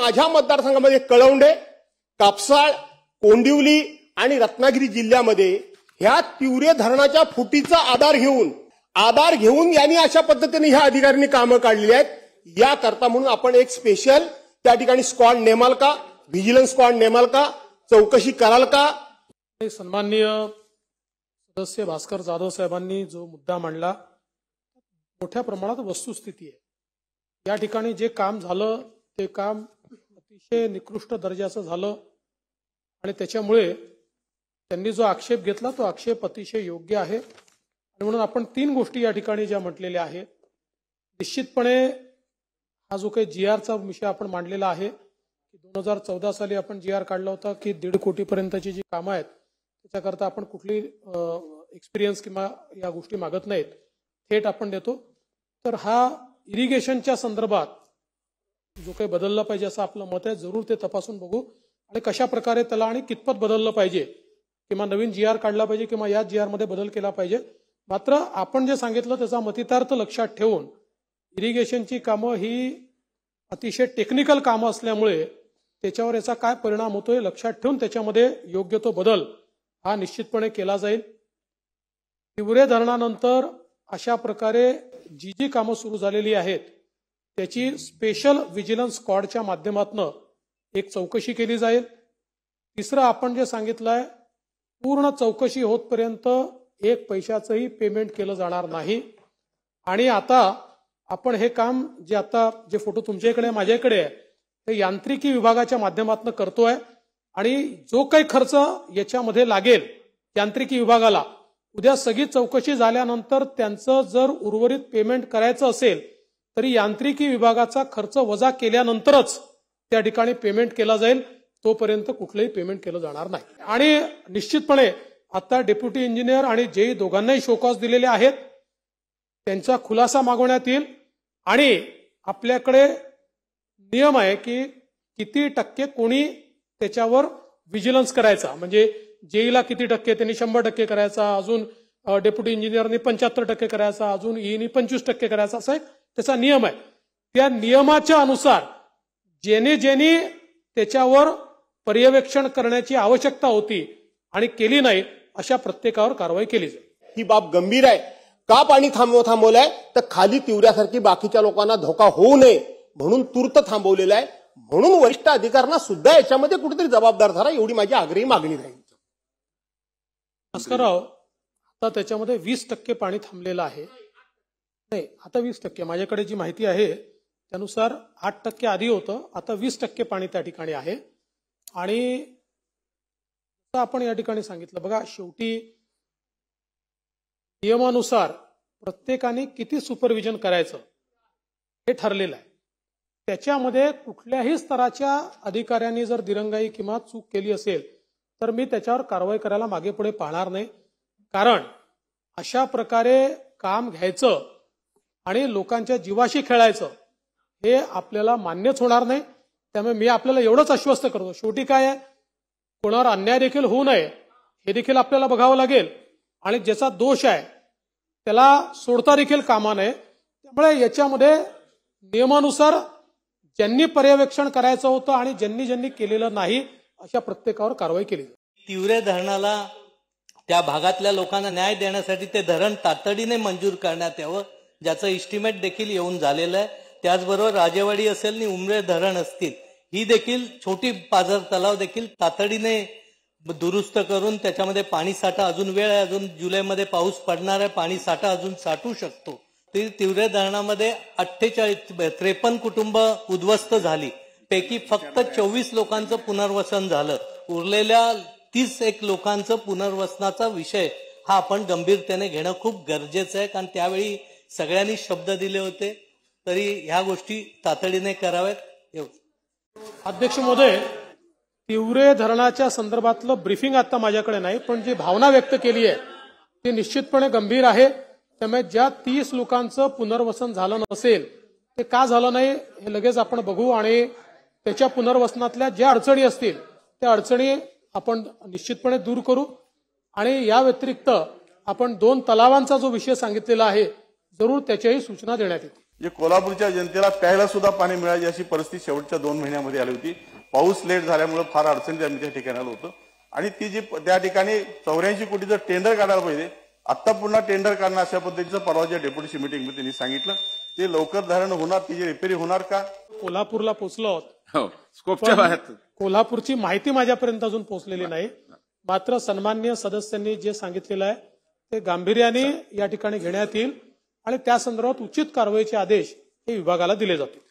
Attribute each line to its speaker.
Speaker 1: माझ्या मतदारसंघामध्ये कळवंडे कापसाळ कोंडिवली आणि रत्नागिरी जिल्ह्यामध्ये ह्या तिवरे धरणाच्या फुटीचा आधार घेऊन आधार घेऊन यांनी अशा पद्धतीने ह्या अधिकाऱ्यांनी कामं काढली आहेत या करता म्हणून आपण एक स्पेशल त्या ठिकाणी स्क्वॉड नेमाल का व्हिजिलन्स स्क्वॉड नेमाल का चौकशी कराल का
Speaker 2: सन्माननीय सदस्य भास्कर जाधव साहेबांनी जो मुद्दा मांडला मोठ्या प्रमाणात वस्तुस्थिती आहे या ठिकाणी जे काम झालं ते काम अतिशय निकृष्ट दर्जाचं झालं आणि त्याच्यामुळे त्यांनी जो आक्षेप घेतला तो आक्षेप अतिशय योग्य आहे आणि म्हणून आपण तीन गोष्टी या ठिकाणी ज्या म्हटलेल्या आहेत निश्चितपणे हा जो काही जी आरचा विषय आपण मांडलेला आहे की दोन हजार चौदा साली आपण जी आर काढला होता की दीड कोटीपर्यंतची जी कामं आहेत त्याच्याकरता आपण कुठली एक्सपिरियन्स किंवा या गोष्टी मागत नाहीत थेट आपण देतो तर हा इरिगेशनच्या संदर्भात जो काही बदलला पाहिजे असं आपलं मत आहे जरूर ते तपासून बघू आणि कशा प्रकारे त्याला आणि कितपत बदललं पाहिजे किंवा नवीन जी आर काढला पाहिजे किंवा याच जी आरमध्ये बदल केला पाहिजे मात्र आपण जे सांगितलं त्याचा मतितार्थ लक्षात ठेवून इरिगेशनची कामं ही अतिशय टेक्निकल कामं असल्यामुळे त्याच्यावर याचा काय परिणाम होतो हे लक्षात ठेवून त्याच्यामध्ये योग्य तो बदल हा निश्चितपणे केला जाईल तिवरे धरणानंतर अशा प्रकारे जी जी कामं सुरू झालेली आहेत त्याची स्पेशल व्हिजिलन्स स्क्वॉडच्या माध्यमातून एक चौकशी केली जाईल तिसरं आपण जे सांगितलं आहे पूर्ण चौकशी होतपर्यंत एक पैशाचंही पेमेंट केलं जाणार नाही आणि आता आपण हे काम जे आता जे फोटो तुमच्याकडे माझ्याकडे आहे ते यांत्रिकी विभागाच्या माध्यमातून करतोय आणि जो काही खर्च याच्यामध्ये लागेल यांत्रिकी विभागाला उद्या सगळी चौकशी झाल्यानंतर त्यांचं जर उर्वरित पेमेंट करायचं असेल तरी यांत्रिकी विभागाचा खर्च वजा केल्यानंतरच त्या ठिकाणी पेमेंट केला जाईल तोपर्यंत कुठलंही पेमेंट केलं जाणार नाही आणि निश्चितपणे आता डेप्युटी इंजिनियर आणि जेई दोघांनाही शोकास दिलेले आहेत त्यांचा खुलासा मागवण्यात येईल आणि आपल्याकडे नियम आहे की किती टक्के कोणी त्याच्यावर व्हिजिलन्स करायचा म्हणजे जेईला किती टक्के त्यांनी शंभर टक्के करायचा अजून डेप्युटी इंजिनियरनी पंच्याहत्तर टक्के करायचा अजून ईनी पंचवीस टक्के करायचा असं एक त्याचा नियम आहे त्या नियमाच्या अनुसार जेणे जेणे त्याच्यावर पर्यवेक्षण करण्याची आवश्यकता होती आणि केली नाही अशा प्रत्येकावर कारवाई केली जाईल ही बाब गंभीर आहे का पाणी थांबव थांबवलंय
Speaker 1: तर खाली तिवऱ्यासारखी बाकीच्या लोकांना धोका होऊ नये म्हणून तूर्त थांबवलेला आहे म्हणून वरिष्ठ अधिकाऱ्यांना सुद्धा याच्यामध्ये कुठेतरी जबाबदार धरा एवढी माझी आग्रही मागणी राहील
Speaker 2: भास्करराव आता त्याच्यामध्ये वीस टक्के पाणी थांबलेलं आहे नाही आता वीस टक्के माझ्याकडे जी माहिती आहे त्यानुसार आठ टक्के आधी होतं आता वीस टक्के पाणी त्या ठिकाणी आहे आणि आपण या ठिकाणी सांगितलं बघा शेवटी नियमानुसार प्रत्येकाने किती सुपरविजन करायचं हे ठरलेलं आहे त्याच्यामध्ये कुठल्याही स्तराच्या अधिकाऱ्यांनी जर दिरंगाई किंवा चूक केली असेल तर मी त्याच्यावर कारवाई करायला मागे पुढे पाहणार नाही कारण अशा प्रकारे काम घ्यायचं आणि लोकांच्या जीवाशी खेळायचं हे आपल्याला मान्यच होणार नाही त्यामुळे मी आपल्याला एवढंच आश्वस्त करतो शेवटी काय आहे कोणावर अन्याय देखील होऊ नये हे देखील आपल्याला बघावं लागेल आणि ज्याचा दोष आहे त्याला सोडता देखील कामा नये त्यामुळे याच्यामध्ये नियमानुसार ज्यांनी पर्यवेक्षण करायचं होतं आणि ज्यांनी ज्यांनी केलेलं नाही अशा प्रत्येकावर कारवाई केली तिवरे धरणाला
Speaker 3: त्या भागातल्या लोकांना न्याय देण्यासाठी ते धरण तातडीने मंजूर करण्यात यावं ज्याचं इस्टिमेट देखील येऊन झालेलं आहे त्याचबरोबर राजेवाडी असेल आणि उमरे धरण असतील ही देखील छोटी पाझर तलाव देखील तातडीने दुरुस्त करून त्याच्यामध्ये पाणी साठा अजून वेळ आहे अजून जुलैमध्ये पाऊस पडणार आहे पाणी साठा अजून साठू शकतो ती तिवरे धरणामध्ये अठ्ठेचाळीस त्रेपन्न कुटुंब उद्ध्वस्त झाली पैकी फक्त चोवीस लोकांचं पुनर्वसन झालं उरलेल्या तीस एक लोकांचं पुनर्वसनाचा विषय हा आपण गंभीरतेने घेणं खूप गरजेचं आहे कारण त्यावेळी सगळ्यांनी शब्द दिले होते तरी ह्या गोष्टी तातडीने कराव्यात
Speaker 2: अध्यक्ष महोदय तिवरे धरणाच्या संदर्भातलं ब्रिफिंग आता माझ्याकडे नाही पण जी भावना व्यक्त केली आहे ती निश्चितपणे गंभीर आहे त्यामुळे ज्या तीस लोकांचं पुनर्वसन झालं नसेल ते का झालं नाही हे लगेच आपण बघू आणि त्याच्या पुनर्वसनातल्या ज्या अडचणी असतील त्या अडचणी आपण निश्चितपणे दूर करू आणि या व्यतिरिक्त आपण दोन तलावांचा जो विषय सांगितलेला आहे जरूर त्याच्याही सूचना देण्यात येतील
Speaker 1: म्हणजे कोल्हापूरच्या जनतेला प्यायला सुद्धा पाणी मिळाली अशी परिस्थिती शेवटच्या दोन महिन्यामध्ये आली होती पाऊस लेट झाल्यामुळे फार अडचणी आम्ही त्या ठिकाणी आलं होतो आणि ती जी त्या ठिकाणी चौऱ्याऐंशी कोटीचं टेंडर काढायला पाहिजे आता पुन्हा टेंडर काढणं अशा पद्धतीचं परवाच्या डेप्युटीची मिटिंगमध्ये त्यांनी सांगितलं ते लवकर धारण होणार तिची रिपेरी होणार का कोल्हापूरला आहोत
Speaker 2: हो, कोल्हापूरची माहिती माझ्यापर्यंत अजून पोहोचलेली नाही मात्र सन्मान्य सदस्यांनी जे सांगितलेलं आहे ते गांभीर्याने या ठिकाणी घेण्यात येईल आणि त्या संदर्भात उचित कारवाईचे आदेश हे विभागाला दिले जातील